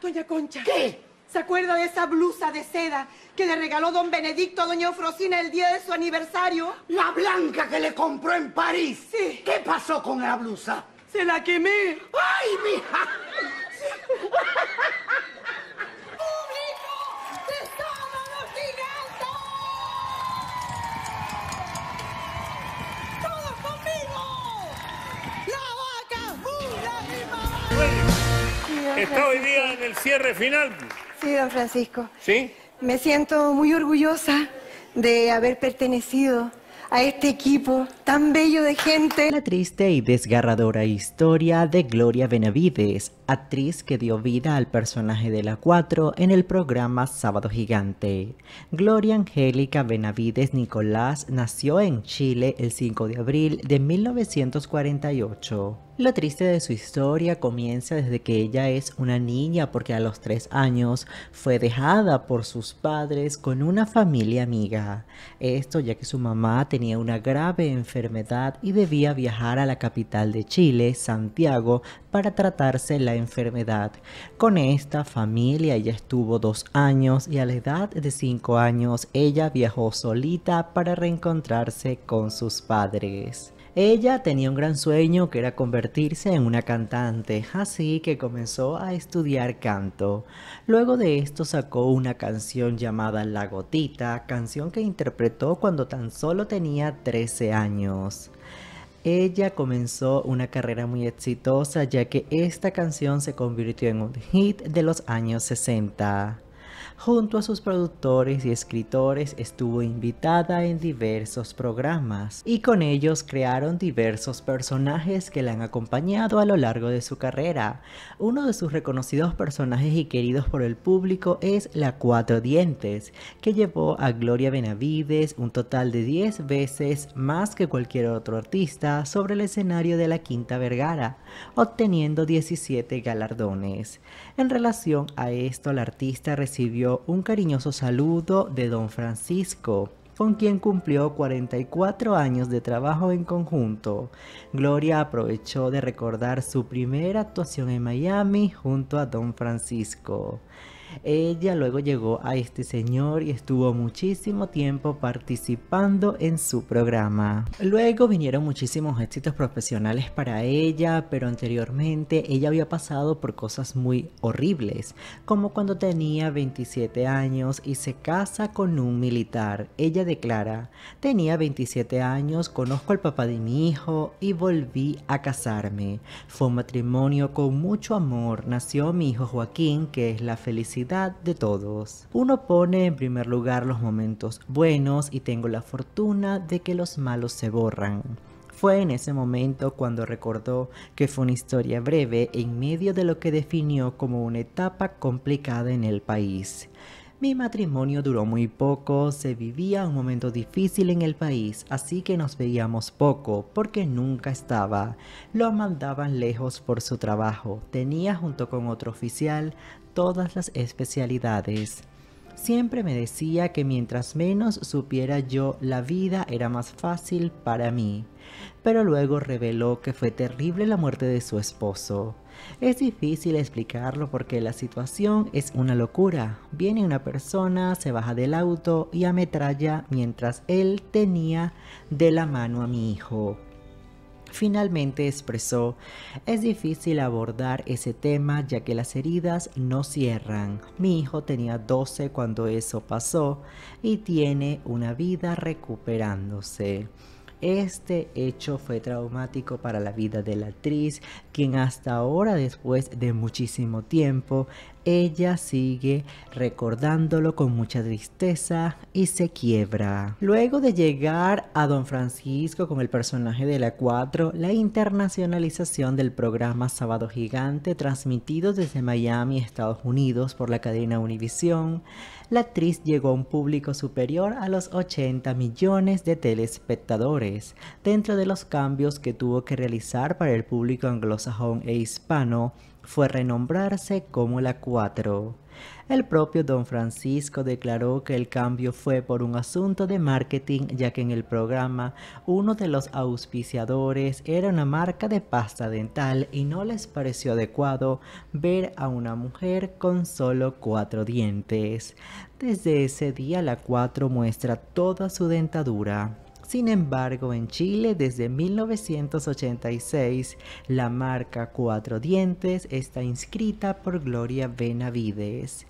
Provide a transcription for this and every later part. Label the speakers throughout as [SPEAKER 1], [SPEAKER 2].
[SPEAKER 1] Doña Concha. ¿Qué? ¿Se acuerda de esa blusa de seda que le regaló don Benedicto a doña Ofrocina el día de su aniversario? La blanca que le compró en París. Sí. ¿Qué pasó con la blusa? Se la quemé. ¡Ay, mija! cierre final. Sí, don Francisco. ¿Sí? Me siento muy orgullosa de haber pertenecido a este equipo tan bello de gente. La triste y desgarradora historia de Gloria Benavides, actriz que dio vida al personaje de la 4 en el programa Sábado Gigante. Gloria Angélica Benavides Nicolás nació en Chile el 5 de abril de 1948. Lo triste de su historia comienza desde que ella es una niña porque a los tres años fue dejada por sus padres con una familia amiga. Esto ya que su mamá tenía una grave enfermedad y debía viajar a la capital de Chile, Santiago, para tratarse la enfermedad. Con esta familia ella estuvo dos años y a la edad de cinco años ella viajó solita para reencontrarse con sus padres. Ella tenía un gran sueño que era convertirse en una cantante, así que comenzó a estudiar canto. Luego de esto sacó una canción llamada La Gotita, canción que interpretó cuando tan solo tenía 13 años. Ella comenzó una carrera muy exitosa ya que esta canción se convirtió en un hit de los años 60. Junto a sus productores y escritores estuvo invitada en diversos programas y con ellos crearon diversos personajes que la han acompañado a lo largo de su carrera. Uno de sus reconocidos personajes y queridos por el público es la Cuatro Dientes, que llevó a Gloria Benavides un total de 10 veces más que cualquier otro artista sobre el escenario de la Quinta Vergara, obteniendo 17 galardones. En relación a esto, la artista recibió un cariñoso saludo de don Francisco, con quien cumplió 44 años de trabajo en conjunto. Gloria aprovechó de recordar su primera actuación en Miami junto a don Francisco. Ella luego llegó a este señor y estuvo muchísimo tiempo participando en su programa. Luego vinieron muchísimos éxitos profesionales para ella, pero anteriormente ella había pasado por cosas muy horribles, como cuando tenía 27 años y se casa con un militar. Ella declara, tenía 27 años, conozco al papá de mi hijo y volví a casarme. Fue un matrimonio con mucho amor, nació mi hijo Joaquín, que es la felicidad de todos. Uno pone en primer lugar los momentos buenos y tengo la fortuna de que los malos se borran. Fue en ese momento cuando recordó que fue una historia breve en medio de lo que definió como una etapa complicada en el país. Mi matrimonio duró muy poco, se vivía un momento difícil en el país, así que nos veíamos poco porque nunca estaba. Lo mandaban lejos por su trabajo. Tenía junto con otro oficial todas las especialidades. Siempre me decía que mientras menos supiera yo la vida era más fácil para mí, pero luego reveló que fue terrible la muerte de su esposo. Es difícil explicarlo porque la situación es una locura. Viene una persona, se baja del auto y ametralla mientras él tenía de la mano a mi hijo. Finalmente expresó, es difícil abordar ese tema ya que las heridas no cierran. Mi hijo tenía 12 cuando eso pasó y tiene una vida recuperándose. Este hecho fue traumático para la vida de la actriz, quien hasta ahora, después de muchísimo tiempo, ella sigue recordándolo con mucha tristeza y se quiebra. Luego de llegar a Don Francisco con el personaje de la 4, la internacionalización del programa Sábado Gigante, transmitido desde Miami, Estados Unidos, por la cadena Univisión, la actriz llegó a un público superior a los 80 millones de telespectadores, dentro de los cambios que tuvo que realizar para el público anglosajón e hispano fue renombrarse como la 4. El propio don Francisco declaró que el cambio fue por un asunto de marketing, ya que en el programa uno de los auspiciadores era una marca de pasta dental y no les pareció adecuado ver a una mujer con solo cuatro dientes. Desde ese día la 4 muestra toda su dentadura. Sin embargo, en Chile desde 1986 la marca Cuatro Dientes está inscrita por Gloria Benavides.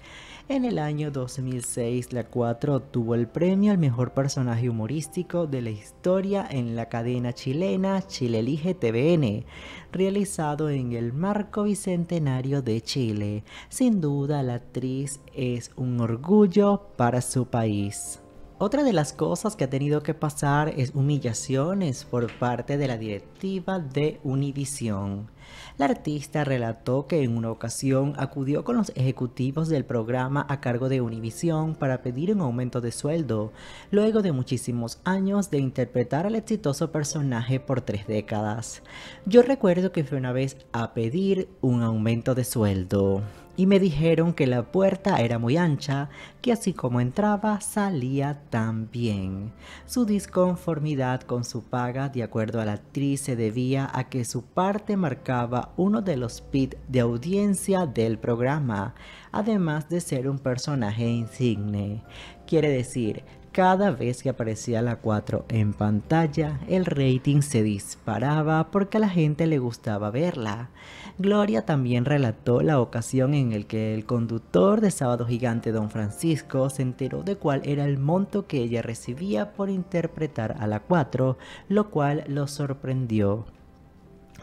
[SPEAKER 1] En el año 2006, La 4 obtuvo el premio al mejor personaje humorístico de la historia en la cadena chilena Chile Elige TVN, realizado en el marco bicentenario de Chile. Sin duda, la actriz es un orgullo para su país. Otra de las cosas que ha tenido que pasar es humillaciones por parte de la directiva de Univision. La artista relató que en una ocasión acudió con los ejecutivos del programa a cargo de Univision para pedir un aumento de sueldo, luego de muchísimos años de interpretar al exitoso personaje por tres décadas. Yo recuerdo que fue una vez a pedir un aumento de sueldo y me dijeron que la puerta era muy ancha, que así como entraba salía también. Su disconformidad con su paga, de acuerdo a la actriz, se debía a que su parte marcaba uno de los pit de audiencia del programa, además de ser un personaje insigne. Quiere decir, cada vez que aparecía la 4 en pantalla, el rating se disparaba porque a la gente le gustaba verla. Gloria también relató la ocasión en el que el conductor de Sábado Gigante Don Francisco se enteró de cuál era el monto que ella recibía por interpretar a la 4, lo cual lo sorprendió.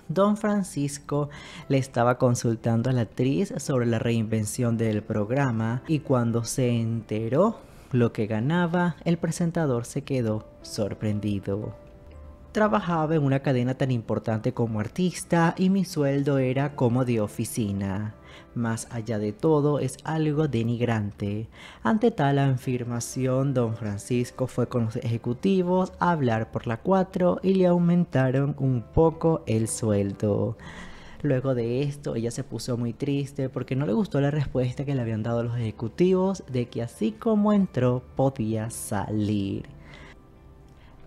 [SPEAKER 1] Don Francisco le estaba consultando a la actriz sobre la reinvención del programa y cuando se enteró lo que ganaba, el presentador se quedó sorprendido. Trabajaba en una cadena tan importante como artista y mi sueldo era como de oficina. Más allá de todo es algo denigrante. Ante tal afirmación, don Francisco fue con los ejecutivos a hablar por la 4 y le aumentaron un poco el sueldo. Luego de esto, ella se puso muy triste porque no le gustó la respuesta que le habían dado los ejecutivos de que así como entró podía salir.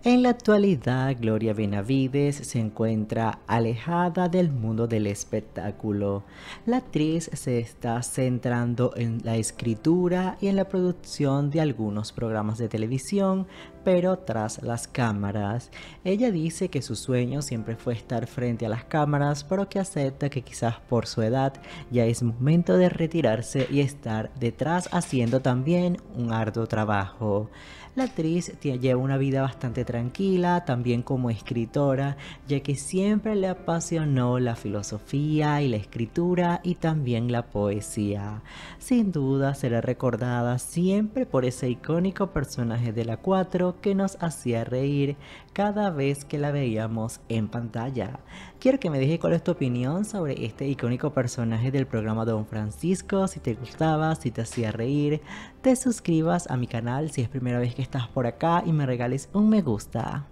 [SPEAKER 1] En la actualidad, Gloria Benavides se encuentra alejada del mundo del espectáculo. La actriz se está centrando en la escritura y en la producción de algunos programas de televisión pero tras las cámaras. Ella dice que su sueño siempre fue estar frente a las cámaras, pero que acepta que quizás por su edad ya es momento de retirarse y estar detrás haciendo también un arduo trabajo. La actriz lleva una vida bastante tranquila, también como escritora, ya que siempre le apasionó la filosofía y la escritura y también la poesía. Sin duda será recordada siempre por ese icónico personaje de la 4 que nos hacía reír cada vez que la veíamos en pantalla. Quiero que me dejes cuál es tu opinión sobre este icónico personaje del programa Don Francisco, si te gustaba, si te hacía reír, te suscribas a mi canal si es primera vez que estás por acá y me regales un me gusta.